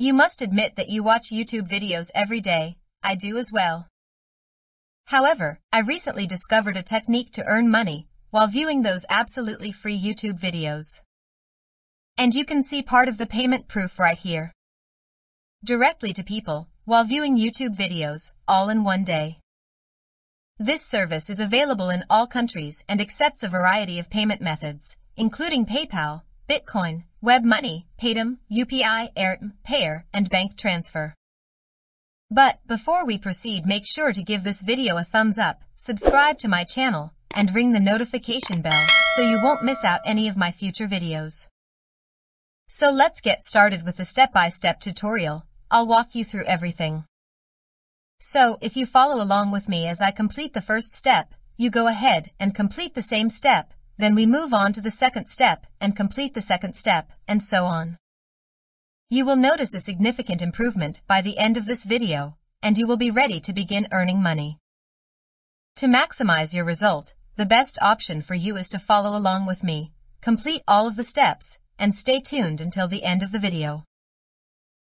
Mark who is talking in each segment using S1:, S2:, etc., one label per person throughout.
S1: You must admit that you watch YouTube videos every day. I do as well. However, I recently discovered a technique to earn money while viewing those absolutely free YouTube videos. And you can see part of the payment proof right here. Directly to people while viewing YouTube videos, all in one day. This service is available in all countries and accepts a variety of payment methods, including PayPal, Bitcoin, Web Money, Paytm, UPI, Airtm, Payer, and Bank Transfer. But before we proceed, make sure to give this video a thumbs up, subscribe to my channel, and ring the notification bell so you won't miss out any of my future videos. So let's get started with the step-by-step -step tutorial. I'll walk you through everything. So, if you follow along with me as I complete the first step, you go ahead and complete the same step, then we move on to the second step and complete the second step, and so on. You will notice a significant improvement by the end of this video, and you will be ready to begin earning money. To maximize your result, the best option for you is to follow along with me, complete all of the steps, and stay tuned until the end of the video.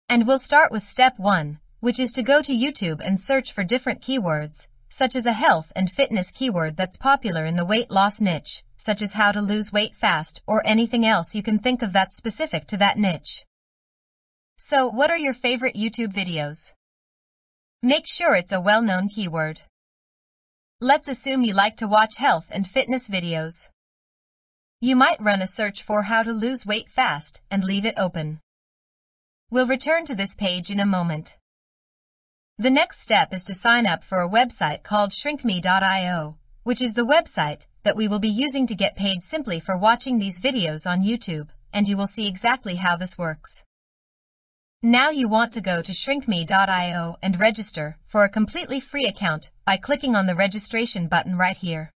S1: And we'll start with step 1, which is to go to YouTube and search for different keywords, such as a health and fitness keyword that's popular in the weight loss niche, such as how to lose weight fast or anything else you can think of that's specific to that niche. So, what are your favorite YouTube videos? Make sure it's a well-known keyword. Let's assume you like to watch health and fitness videos. You might run a search for how to lose weight fast and leave it open. We'll return to this page in a moment. The next step is to sign up for a website called shrinkme.io, which is the website that we will be using to get paid simply for watching these videos on YouTube, and you will see exactly how this works. Now you want to go to shrinkme.io and register for a completely free account by clicking on the registration button right here.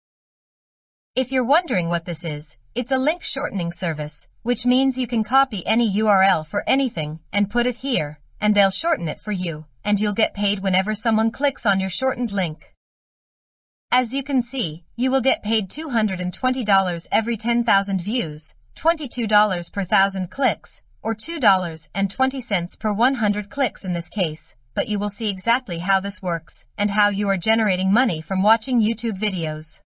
S1: If you're wondering what this is, it's a link shortening service, which means you can copy any URL for anything and put it here, and they'll shorten it for you and you'll get paid whenever someone clicks on your shortened link. As you can see, you will get paid $220 every 10,000 views, $22 per 1,000 clicks, or $2.20 per 100 clicks in this case, but you will see exactly how this works and how you are generating money from watching YouTube videos.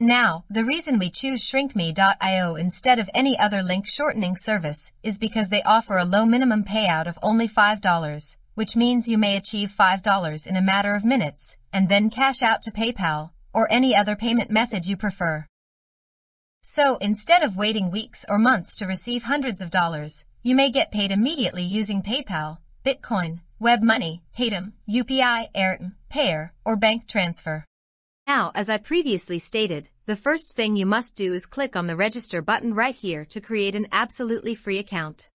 S1: Now, the reason we choose shrinkme.io instead of any other link shortening service is because they offer a low minimum payout of only $5 which means you may achieve $5 in a matter of minutes and then cash out to PayPal or any other payment method you prefer. So instead of waiting weeks or months to receive hundreds of dollars, you may get paid immediately using PayPal, Bitcoin, Web Money, Hatem, UPI, Airtm, Payer, or bank transfer. Now, as I previously stated, the first thing you must do is click on the register button right here to create an absolutely free account.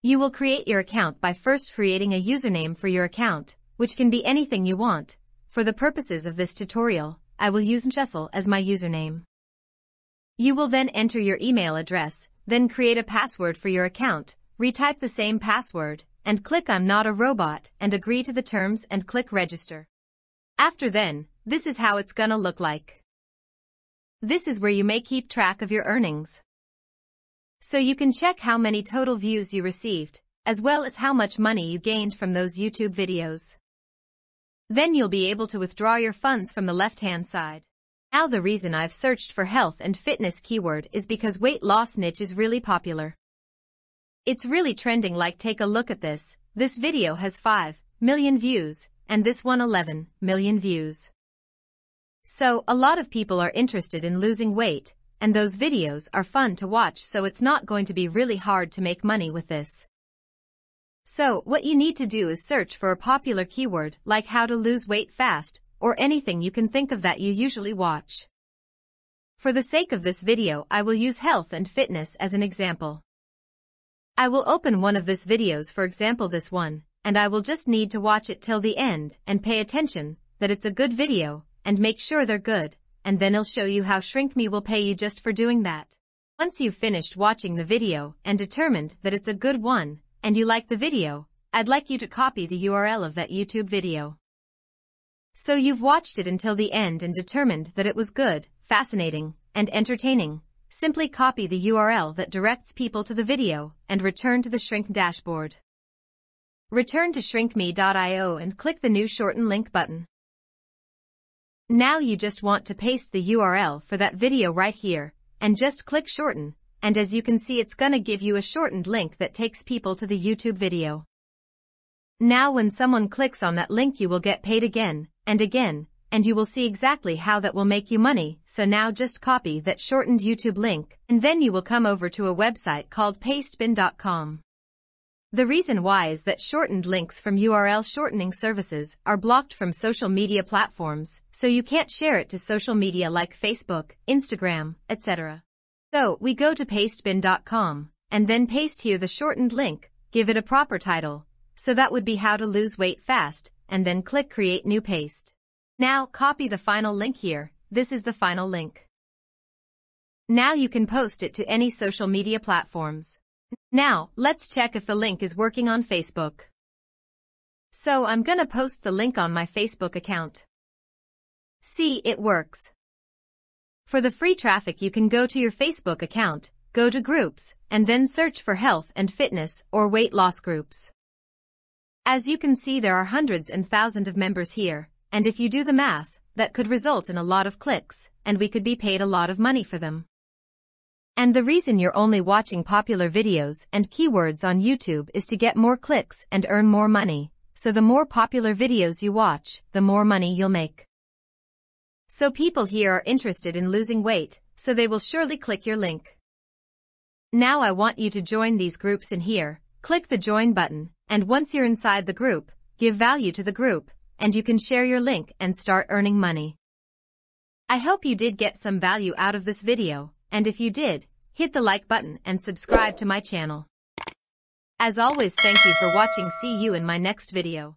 S1: You will create your account by first creating a username for your account, which can be anything you want. For the purposes of this tutorial, I will use Mchessel as my username. You will then enter your email address, then create a password for your account, retype the same password, and click I'm not a robot and agree to the terms and click register. After then, this is how it's gonna look like. This is where you may keep track of your earnings. So you can check how many total views you received, as well as how much money you gained from those YouTube videos. Then you'll be able to withdraw your funds from the left-hand side. Now the reason I've searched for health and fitness keyword is because weight loss niche is really popular. It's really trending like take a look at this, this video has 5 million views, and this one 11 million views. So, a lot of people are interested in losing weight, and those videos are fun to watch so it's not going to be really hard to make money with this. So, what you need to do is search for a popular keyword like how to lose weight fast or anything you can think of that you usually watch. For the sake of this video I will use health and fitness as an example. I will open one of this videos for example this one, and I will just need to watch it till the end and pay attention that it's a good video and make sure they're good and then i will show you how Shrink Me will pay you just for doing that. Once you've finished watching the video and determined that it's a good one, and you like the video, I'd like you to copy the URL of that YouTube video. So you've watched it until the end and determined that it was good, fascinating, and entertaining. Simply copy the URL that directs people to the video and return to the Shrink dashboard. Return to shrinkme.io and click the new shorten link button. Now you just want to paste the URL for that video right here, and just click shorten, and as you can see it's gonna give you a shortened link that takes people to the YouTube video. Now when someone clicks on that link you will get paid again, and again, and you will see exactly how that will make you money, so now just copy that shortened YouTube link, and then you will come over to a website called pastebin.com. The reason why is that shortened links from URL shortening services are blocked from social media platforms, so you can't share it to social media like Facebook, Instagram, etc. So, we go to pastebin.com, and then paste here the shortened link, give it a proper title, so that would be how to lose weight fast, and then click create new paste. Now, copy the final link here, this is the final link. Now you can post it to any social media platforms. Now, let's check if the link is working on Facebook. So I'm gonna post the link on my Facebook account. See, it works. For the free traffic you can go to your Facebook account, go to groups, and then search for health and fitness or weight loss groups. As you can see there are hundreds and thousands of members here, and if you do the math, that could result in a lot of clicks, and we could be paid a lot of money for them. And the reason you're only watching popular videos and keywords on YouTube is to get more clicks and earn more money. So the more popular videos you watch, the more money you'll make. So people here are interested in losing weight, so they will surely click your link. Now I want you to join these groups in here, click the join button, and once you're inside the group, give value to the group, and you can share your link and start earning money. I hope you did get some value out of this video, and if you did, hit the like button and subscribe to my channel. As always thank you for watching see you in my next video.